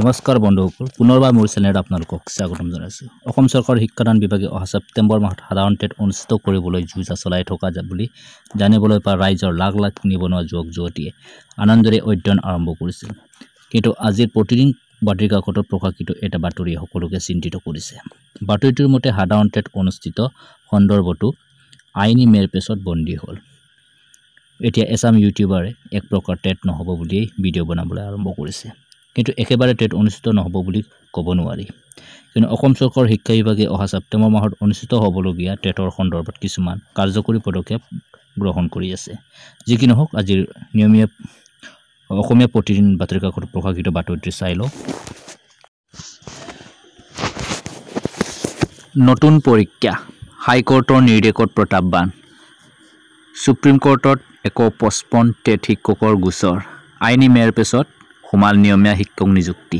নমস্কাৰ বন্ধুসকল পুনৰবাৰ মোৰ চেনেলত আপোনালোকক স্বাগতম জনাইছোঁ অসম চৰকাৰৰ শিক্ষাদান বিভাগে অহা ছেপ্টেম্বৰ মাহত সাধাৰণ টেট অনুষ্ঠিত কৰিবলৈ যুঁজা চলাই থকা বুলি জানিবলৈ পৰা ৰাইজৰ লাখ লাখ নিবনুৱা যুৱক যুৱতীয়ে আনন্দৰে অধ্যয়ন আৰম্ভ কৰিছিল কিন্তু আজিৰ প্ৰতিদিন বাতৰি কাকতত প্ৰকাশিত এটা বাতৰিয়ে সকলোকে চিন্তিত কৰিছে বাতৰিটোৰ মতে সাধাৰণ টেট অনুষ্ঠিত সন্দৰ্ভটো আইনী মেৰপেচত বন্দী হ'ল এতিয়া এছাম ইউটিউবাৰে এক প্ৰকাৰ টেট নহ'ব বুলিয়েই ভিডিঅ' বনাবলৈ আৰম্ভ কৰিছে কিন্তু একেবাৰে টেট অনুষ্ঠিত নহ'ব বুলি ক'ব নোৱাৰি কিন্তু অসম চৰকাৰৰ শিক্ষা বিভাগে অহা ছেপ্টেম্বৰ মাহত অনুষ্ঠিত হ'বলগীয়া টেটৰ সন্দৰ্ভত কিছুমান কাৰ্যকৰী পদক্ষেপ গ্ৰহণ কৰি আছে যি কি নহওক আজিৰ নিয়মীয়া অসমীয়া প্ৰতিদিন বাতৰি কাকত প্ৰকাশিত বাতৰিটো চাই লওক নতুন পৰীক্ষা হাইকোৰ্টৰ নিৰ্দেশত প্ৰত্যাহ্বান ছুপ্ৰিম কোৰ্টত এশ পঁচপন্ন টেট শিক্ষকৰ গোচৰ আইনী মেৰ পিছত সোমাল নিয়মীয়া শিক্ষক নিযুক্তি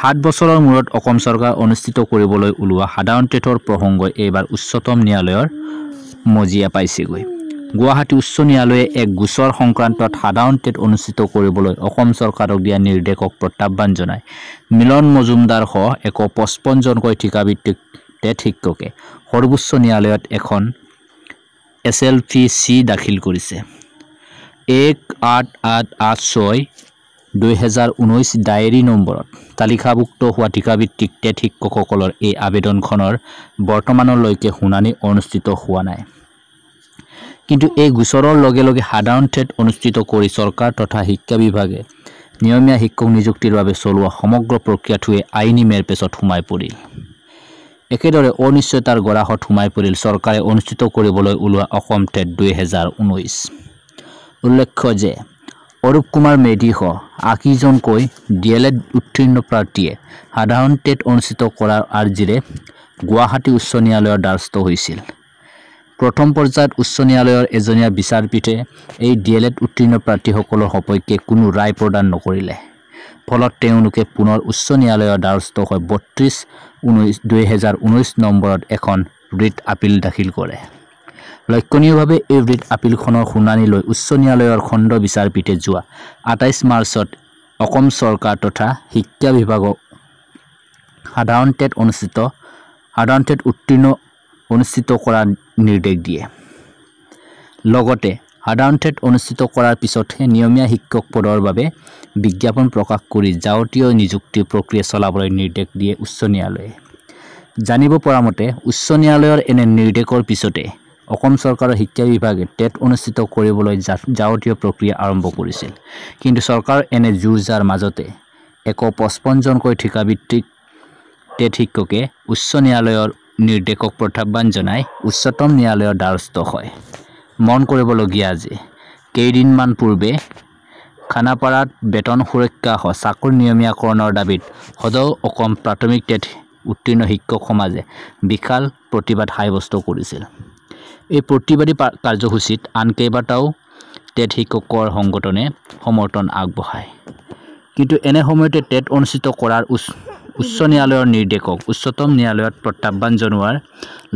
সাত বছৰৰ মূৰত অসম চৰকাৰ অনুষ্ঠিত কৰিবলৈ ওলোৱা সাধাৰণ টেটৰ প্ৰসংগই এইবাৰ উচ্চতম ন্যায়ালয়ৰ মজিয়া পাইছেগৈ গুৱাহাটী উচ্চ ন্যায়ালয়ে এক গোচৰ সংক্ৰান্তত সাধাৰণ টেট অনুষ্ঠিত কৰিবলৈ অসম চৰকাৰক দিয়া নিৰ্দেশক প্ৰত্যাহ্বান জনায় মিলন মজুমদাৰসহ এশ পঁচপন্নজনকৈ ঠিকাভিত্তিক টেট শিক্ষকে সৰ্বোচ্চ ন্যায়ালয়ত এখন এছ এল পি চি দাখিল কৰিছে এক আঠ আঠ আঠ ছয় দুহেজাৰ ঊনৈছ ডায়েৰী নম্বৰত তালিকাভুক্ত হোৱা ঠিকাভিত্তিক টেট শিক্ষকসকলৰ এই আবেদনখনৰ বৰ্তমানলৈকে শুনানি অনুষ্ঠিত হোৱা নাই কিন্তু এই গোচৰৰ লগে লগে সাধাৰণ ঠেট অনুষ্ঠিত কৰি চৰকাৰ তথা শিক্ষা বিভাগে নিয়মীয়া শিক্ষক নিযুক্তিৰ বাবে চলোৱা সমগ্ৰ প্ৰক্ৰিয়াটোৱে আইনী মেৰ মেৰপেচত সোমাই পৰিল একেদৰে অনিশ্চয়তাৰ গৰাহত সোমাই পৰিল চৰকাৰে অনুষ্ঠিত কৰিবলৈ ওলোৱা অসম ঠেট দুহেজাৰ ঊনৈছ উল্লেখ যে অৰূপ কুমাৰ মেধিসহ আশীজনকৈ ডি এল এড উত্তীৰ্ণ প্ৰাৰ্থীয়ে সাধাৰণ টেট অনুষ্ঠিত কৰাৰ আৰ্জিৰে গুৱাহাটী উচ্চ ন্যায়ালয়ৰ দ্বাৰস্থ হৈছিল প্ৰথম পৰ্যায়ত উচ্চ ন্যায়ালয়ৰ এজনীয়া বিচাৰপীঠে এই ডি এল এড উত্তীৰ্ণ প্ৰাৰ্থীসকলৰ সপক্ষে কোনো ৰায় প্ৰদান নকৰিলে ফলত তেওঁলোকে পুনৰ উচ্চ ন্যায়ালয়ৰ দ্বাৰস্থ হৈ বত্ৰিছ ঊনৈছ দুহেজাৰ ঊনৈছ নম্বৰত এখন ৰিট আপীল দাখিল কৰে লক্ষণীয়ভাৱে এই ৰিট আপিলখনৰ শুনানিলৈ উচ্চ ন্যায়ালয়ৰ খণ্ড বিচাৰপীঠে যোৱা আঠাইছ মাৰ্চত অসম চৰকাৰ তথা শিক্ষা বিভাগক সাধাৰণ টেট অনুষ্ঠিত সাধাৰণ টেট উত্তীৰ্ণ অনুষ্ঠিত কৰাৰ নিৰ্দেশ দিয়ে লগতে সাধাৰণ টেট অনুষ্ঠিত কৰাৰ পিছতহে নিয়মীয়া শিক্ষক পদৰ বাবে বিজ্ঞাপন প্ৰকাশ কৰি যাৱতীয় নিযুক্তিৰ প্ৰক্ৰিয়া চলাবলৈ নিৰ্দেশ দিয়ে উচ্চ ন্যায়ালয়ে জানিব পৰা মতে উচ্চ ন্যায়ালয়ৰ এনে নিৰ্দেশৰ পিছতে অসম চৰকাৰৰ শিক্ষা বিভাগে টেট অনুষ্ঠিত কৰিবলৈ যাৱতীয় প্ৰক্ৰিয়া আৰম্ভ কৰিছিল কিন্তু চৰকাৰ এনে যুঁজাৰ মাজতে এক পঁচপন্নজনকৈ ঠিকাভিত্তিক টেট শিক্ষকে উচ্চ ন্যায়ালয়ৰ নিৰ্দেশক প্ৰত্যাহ্বান জনাই উচ্চতম ন্যায়ালয়ৰ দ্বাৰস্থ হয় মন কৰিবলগীয়া যে কেইদিনমান পূৰ্বে খানাপাৰাত বেতন সুৰক্ষা হয় চাকৰি নিয়মীয়াকৰণৰ দাবীত সদৌ অসম প্ৰাথমিক টেট উত্তীৰ্ণ শিক্ষক সমাজে বিশাল প্ৰতিবাদ সাব্যস্ত কৰিছিল এই প্ৰতিবাদী কাৰ্যসূচীত আন কেইবাটাও টেট শিক্ষকৰ সংগঠনে সমৰ্থন আগবঢ়ায় কিন্তু এনে সময়তে টেট অনুষ্ঠিত কৰাৰ উচ্চ উচ্চ ন্যায়ালয়ৰ নিৰ্দেশক উচ্চতম ন্যায়ালয়ত প্ৰত্যাহ্বান জনোৱাৰ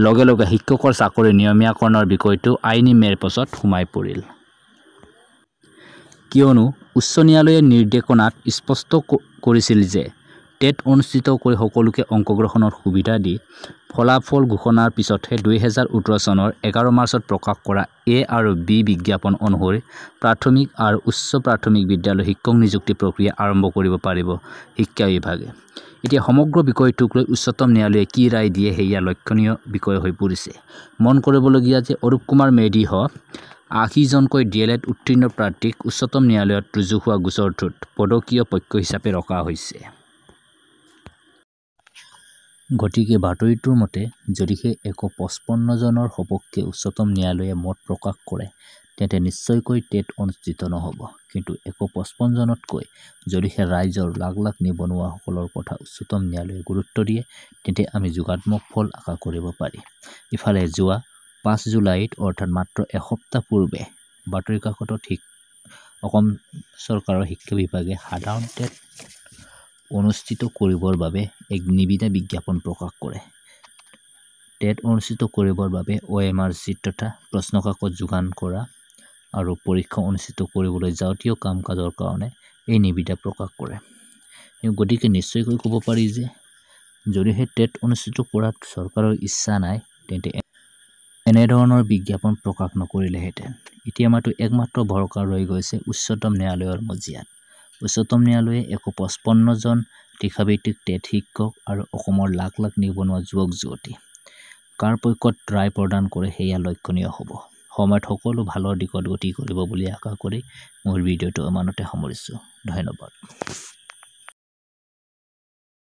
লগে লগে শিক্ষকৰ চাকৰি নিয়মীয়াকৰণৰ বিষয়টো আইনী মেৰপচত সোমাই পৰিল কিয়নো উচ্চ ন্যায়ালয়ে নিৰ্দেশনাত স্পষ্ট কৰিছিল যে টেট অনুষ্ঠিত কৰি সকলোকে অংশগ্ৰহণৰ সুবিধা দি ফলাফল ঘোষণাৰ পিছতহে দুহেজাৰ ওঠৰ চনৰ এঘাৰ মাৰ্চত প্ৰকাশ কৰা এ আৰু বি বিজ্ঞাপন অনুসৰি প্ৰাথমিক আৰু উচ্চ প্ৰাথমিক বিদ্যালয় শিক্ষক নিযুক্তি প্ৰক্ৰিয়া আৰম্ভ কৰিব পাৰিব শিক্ষা বিভাগে এতিয়া সমগ্ৰ বিষয়টোক লৈ উচ্চতম ন্যায়ালয়ে কি ৰায় দিয়ে সেয়া লক্ষণীয় বিষয় হৈ পৰিছে মন কৰিবলগীয়া যে অৰূপ কুমাৰ মেধি হ আশীজনকৈ ডি এল এড উত্তীৰ্ণ প্ৰাৰ্থীক উচ্চতম ন্যায়ালয়ত ৰুজু হোৱা গোচৰটোত পদকীয় পক্ষ হিচাপে ৰখা হৈছে গতিকে বাতৰিটোৰ মতে যদিহে এশ পঁচপন্নজনৰ সপক্ষে উচ্চতম ন্যায়ালয়ে মত প্ৰকাশ কৰে তেন্তে নিশ্চয়কৈ টেট অনুষ্ঠিত নহ'ব কিন্তু এশ পঁচপন্নজনতকৈ যদিহে ৰাইজৰ লাখ লাখ নিবনুৱাসকলৰ কথা উচ্চতম ন্যায়ালয়ে গুৰুত্ব দিয়ে তেন্তে আমি যোগাত্মক ফল আশা কৰিব পাৰি ইফালে যোৱা পাঁচ জুলাইত অৰ্থাৎ মাত্ৰ এসপ্তাহ পূৰ্বে বাতৰি কাকতত শিক অসম চৰকাৰৰ শিক্ষা বিভাগে সাধাৰণ টেট অনুষ্ঠিত কৰিবৰ বাবে এক নিবিদা বিজ্ঞাপন প্ৰকাশ কৰে টেট অনুষ্ঠিত কৰিবৰ বাবে অ' এম আৰ চিত তথা প্ৰশ্নকাকত যোগান কৰা আৰু পৰীক্ষা অনুষ্ঠিত কৰিবলৈ যাৱতীয় কাম কাজৰ কাৰণে এই নিবিদা প্ৰকাশ কৰে গতিকে নিশ্চয়কৈ ক'ব পাৰি যে যদিহে টেট অনুষ্ঠিত কৰাত চৰকাৰৰ ইচ্ছা নাই তেন্তে এনেধৰণৰ বিজ্ঞাপন প্ৰকাশ নকৰিলেহেঁতেন এতিয়া আমাৰতো একমাত্ৰ ভৰসা ৰৈ গৈছে উচ্চতম ন্যায়ালয়ৰ মজিয়াত উচ্চতম ন্যায়ালয়ে এশ পঁচপন্নজন শিক্ষাবৃত্তিক টেট শিক্ষক আৰু অসমৰ লাখ লাখ নিবনুৱা যুৱক যুৱতী কাৰ পক্ষত ৰায় প্ৰদান কৰে সেয়া লক্ষণীয় হ'ব সময়ত সকলো ভালৰ দিশত গতি কৰিব বুলি আশা কৰি মোৰ ভিডিঅ'টো ইমানতে সামৰিছোঁ ধন্যবাদ